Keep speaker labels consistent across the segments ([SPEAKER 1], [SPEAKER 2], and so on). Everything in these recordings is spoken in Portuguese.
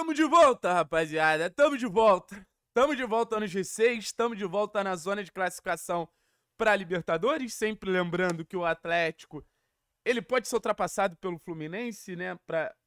[SPEAKER 1] Tamo de volta, rapaziada. Tamo de volta. Tamo de volta no G6, Tamo de volta na zona de classificação para Libertadores, sempre lembrando que o Atlético ele pode ser ultrapassado pelo Fluminense, né?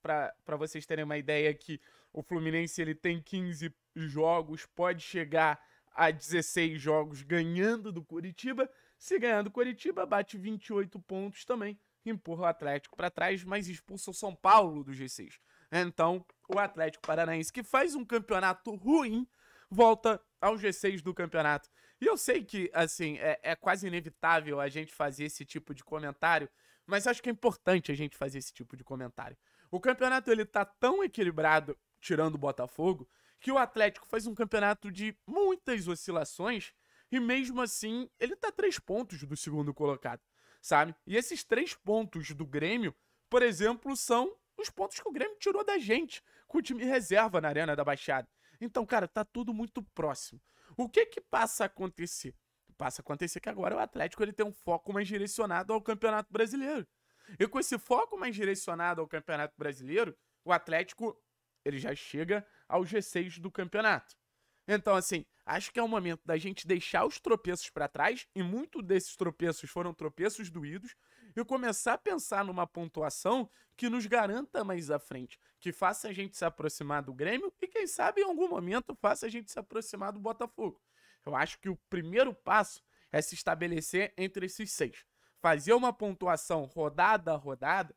[SPEAKER 1] Para vocês terem uma ideia que o Fluminense ele tem 15 jogos, pode chegar a 16 jogos ganhando do Curitiba. Se ganhando do Curitiba, bate 28 pontos também, empurra o Atlético para trás, mas expulsa o São Paulo do G6. Então, o Atlético Paranaense, que faz um campeonato ruim, volta ao G6 do campeonato. E eu sei que, assim, é, é quase inevitável a gente fazer esse tipo de comentário, mas acho que é importante a gente fazer esse tipo de comentário. O campeonato, ele tá tão equilibrado, tirando o Botafogo, que o Atlético faz um campeonato de muitas oscilações e mesmo assim ele tá três pontos do segundo colocado, sabe? E esses três pontos do Grêmio, por exemplo, são os pontos que o Grêmio tirou da gente com o time reserva na Arena da Baixada. Então, cara, tá tudo muito próximo. O que que passa a acontecer? Passa a acontecer que agora o Atlético ele tem um foco mais direcionado ao Campeonato Brasileiro. E com esse foco mais direcionado ao Campeonato Brasileiro, o Atlético ele já chega ao G6 do campeonato. Então, assim, Acho que é o momento da gente deixar os tropeços para trás, e muito desses tropeços foram tropeços doídos, e começar a pensar numa pontuação que nos garanta mais à frente, que faça a gente se aproximar do Grêmio e, quem sabe, em algum momento, faça a gente se aproximar do Botafogo. Eu acho que o primeiro passo é se estabelecer entre esses seis. Fazer uma pontuação rodada a rodada,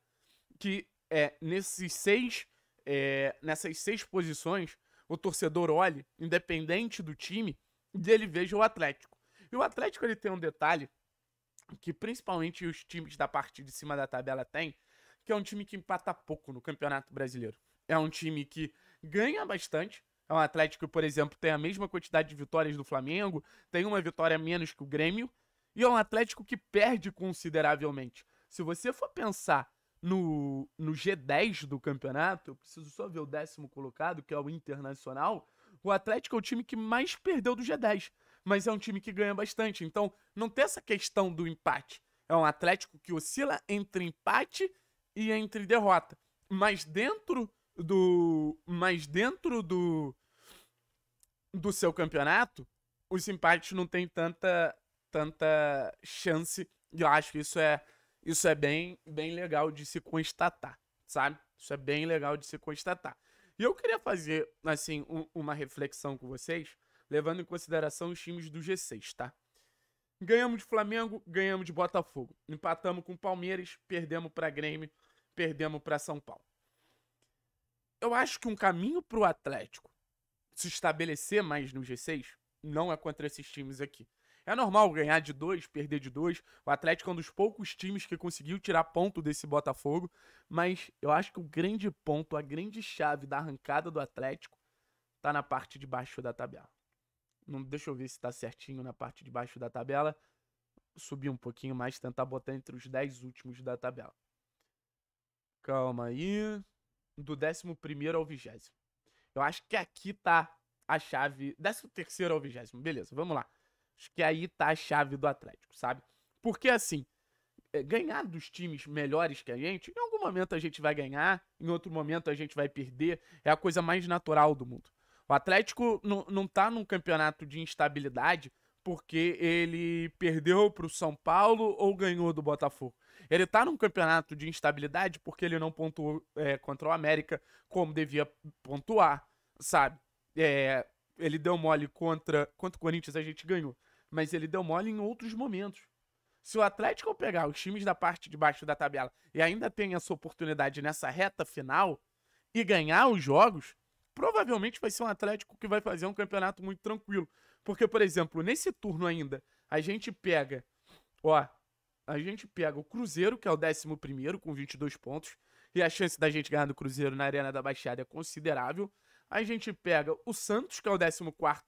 [SPEAKER 1] que é nesses seis, é, nessas seis posições, o torcedor olhe, independente do time, e ele veja o Atlético. E o Atlético ele tem um detalhe que principalmente os times da parte de cima da tabela têm, que é um time que empata pouco no Campeonato Brasileiro. É um time que ganha bastante. É um Atlético, por exemplo, tem a mesma quantidade de vitórias do Flamengo, tem uma vitória menos que o Grêmio, e é um Atlético que perde consideravelmente. Se você for pensar no, no G10 do campeonato, eu preciso só ver o décimo colocado, que é o Internacional. O Atlético é o time que mais perdeu do G10, mas é um time que ganha bastante. Então, não tem essa questão do empate. É um Atlético que oscila entre empate e entre derrota. Mas dentro do. Mas dentro do. Do seu campeonato, os empates não têm tanta. Tanta chance. E eu acho que isso é isso é bem, bem legal de se constatar, sabe? Isso é bem legal de se constatar. E eu queria fazer, assim, um, uma reflexão com vocês, levando em consideração os times do G6, tá? Ganhamos de Flamengo, ganhamos de Botafogo. Empatamos com Palmeiras, perdemos para Grêmio, perdemos para São Paulo. Eu acho que um caminho para o Atlético se estabelecer mais no G6 não é contra esses times aqui. É normal ganhar de dois, perder de dois. O Atlético é um dos poucos times que conseguiu tirar ponto desse Botafogo. Mas eu acho que o grande ponto, a grande chave da arrancada do Atlético tá na parte de baixo da tabela. Não, deixa eu ver se tá certinho na parte de baixo da tabela. Subir um pouquinho mais, tentar botar entre os 10 últimos da tabela. Calma aí. Do 11 ao 20. Eu acho que aqui tá a chave. 13 ao 20. Beleza, vamos lá. Acho que aí tá a chave do Atlético, sabe? Porque assim, é, ganhar dos times melhores que a gente, em algum momento a gente vai ganhar, em outro momento a gente vai perder, é a coisa mais natural do mundo. O Atlético não, não tá num campeonato de instabilidade porque ele perdeu pro São Paulo ou ganhou do Botafogo. Ele tá num campeonato de instabilidade porque ele não pontuou é, contra o América como devia pontuar, sabe? É, ele deu mole contra, contra o Corinthians, a gente ganhou mas ele deu mole em outros momentos. Se o Atlético pegar os times da parte de baixo da tabela e ainda tem essa oportunidade nessa reta final e ganhar os jogos, provavelmente vai ser um Atlético que vai fazer um campeonato muito tranquilo. Porque, por exemplo, nesse turno ainda, a gente pega, ó, a gente pega o Cruzeiro, que é o 11 com 22 pontos, e a chance da gente ganhar do Cruzeiro na Arena da Baixada é considerável. A gente pega o Santos, que é o 14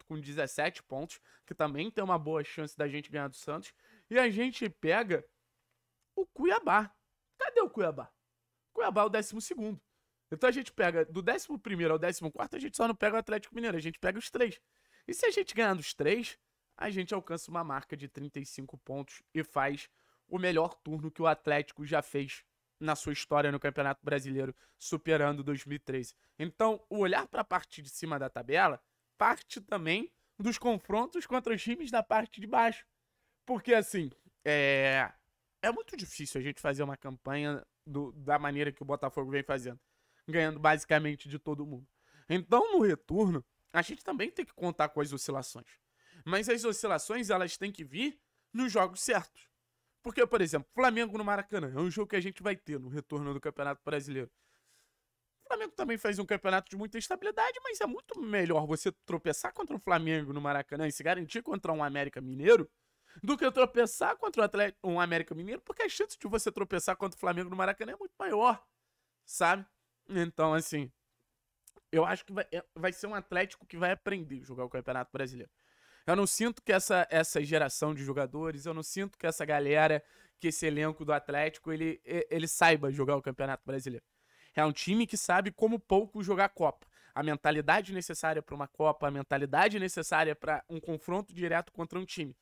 [SPEAKER 1] com 17 pontos, que também tem uma boa chance da gente ganhar do Santos. E a gente pega o Cuiabá. Cadê o Cuiabá? Cuiabá é o 12. Então a gente pega do 11 ao 14, a gente só não pega o Atlético Mineiro, a gente pega os três. E se a gente ganhar dos três, a gente alcança uma marca de 35 pontos e faz o melhor turno que o Atlético já fez na sua história no Campeonato Brasileiro, superando 2013. Então, o olhar para a parte de cima da tabela parte também dos confrontos contra os times da parte de baixo. Porque, assim, é, é muito difícil a gente fazer uma campanha do, da maneira que o Botafogo vem fazendo, ganhando basicamente de todo mundo. Então, no retorno, a gente também tem que contar com as oscilações. Mas as oscilações, elas têm que vir nos jogos certos. Porque, por exemplo, Flamengo no Maracanã é um jogo que a gente vai ter no retorno do Campeonato Brasileiro. O Flamengo também faz um campeonato de muita estabilidade, mas é muito melhor você tropeçar contra o Flamengo no Maracanã e se garantir contra um América Mineiro do que tropeçar contra um, atleta, um América Mineiro, porque a chance de você tropeçar contra o Flamengo no Maracanã é muito maior, sabe? Então, assim, eu acho que vai, é, vai ser um Atlético que vai aprender a jogar o Campeonato Brasileiro. Eu não sinto que essa, essa geração de jogadores, eu não sinto que essa galera, que esse elenco do Atlético, ele, ele saiba jogar o Campeonato Brasileiro. É um time que sabe, como pouco, jogar a Copa. A mentalidade necessária para uma Copa, a mentalidade necessária para um confronto direto contra um time.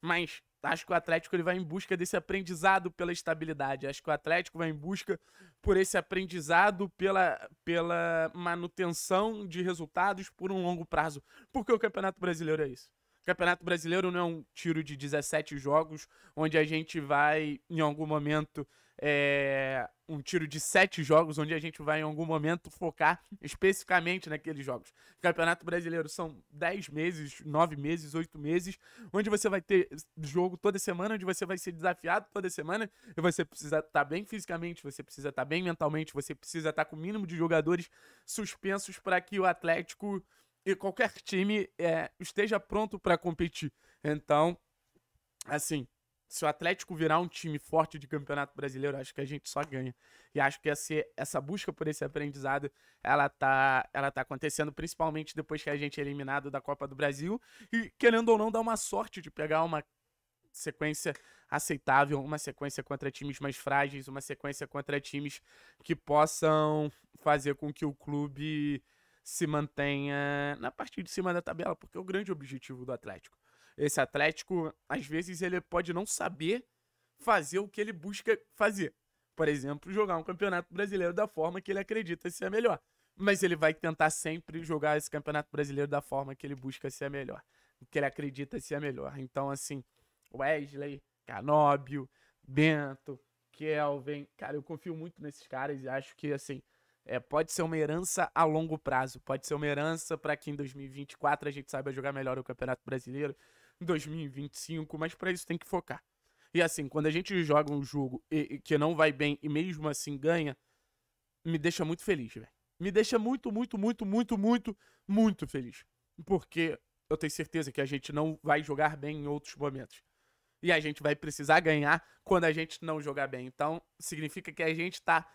[SPEAKER 1] Mas acho que o Atlético ele vai em busca desse aprendizado pela estabilidade. Acho que o Atlético vai em busca por esse aprendizado pela, pela manutenção de resultados por um longo prazo. Porque o Campeonato Brasileiro é isso. Campeonato Brasileiro não é um tiro de 17 jogos, onde a gente vai, em algum momento, é, um tiro de sete jogos, onde a gente vai em algum momento focar especificamente naqueles jogos. Campeonato Brasileiro são dez meses, nove meses, oito meses, onde você vai ter jogo toda semana, onde você vai ser desafiado toda semana, e você precisa estar tá bem fisicamente, você precisa estar tá bem mentalmente, você precisa estar tá com o mínimo de jogadores suspensos para que o Atlético e qualquer time é, esteja pronto para competir. Então, assim, se o Atlético virar um time forte de Campeonato Brasileiro, acho que a gente só ganha. E acho que essa, essa busca por esse aprendizado, ela tá, ela tá acontecendo, principalmente depois que a gente é eliminado da Copa do Brasil. E, querendo ou não, dá uma sorte de pegar uma sequência aceitável, uma sequência contra times mais frágeis, uma sequência contra times que possam fazer com que o clube se mantenha na parte de cima da tabela, porque é o grande objetivo do Atlético. Esse Atlético, às vezes, ele pode não saber fazer o que ele busca fazer. Por exemplo, jogar um campeonato brasileiro da forma que ele acredita ser melhor. Mas ele vai tentar sempre jogar esse campeonato brasileiro da forma que ele busca ser melhor. Que ele acredita ser melhor. Então, assim, Wesley, Canóbio, Bento, Kelvin. Cara, eu confio muito nesses caras e acho que, assim, é, pode ser uma herança a longo prazo, pode ser uma herança para que em 2024 a gente saiba jogar melhor o Campeonato Brasileiro, em 2025, mas para isso tem que focar. E assim, quando a gente joga um jogo e, e que não vai bem e mesmo assim ganha, me deixa muito feliz, velho. Me deixa muito, muito, muito, muito, muito, muito feliz. Porque eu tenho certeza que a gente não vai jogar bem em outros momentos. E a gente vai precisar ganhar quando a gente não jogar bem. Então, significa que a gente tá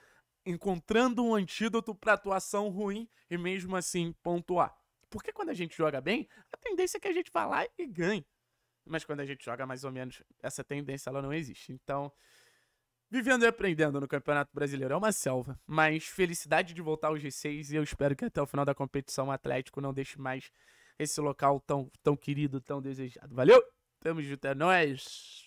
[SPEAKER 1] encontrando um antídoto para atuação ruim e mesmo assim pontuar. Porque quando a gente joga bem, a tendência é que a gente vá lá e ganhe. Mas quando a gente joga mais ou menos, essa tendência ela não existe. Então, vivendo e aprendendo no Campeonato Brasileiro é uma selva, mas felicidade de voltar ao G6 e eu espero que até o final da competição o Atlético não deixe mais esse local tão, tão querido, tão desejado. Valeu! Tamo junto, é nóis!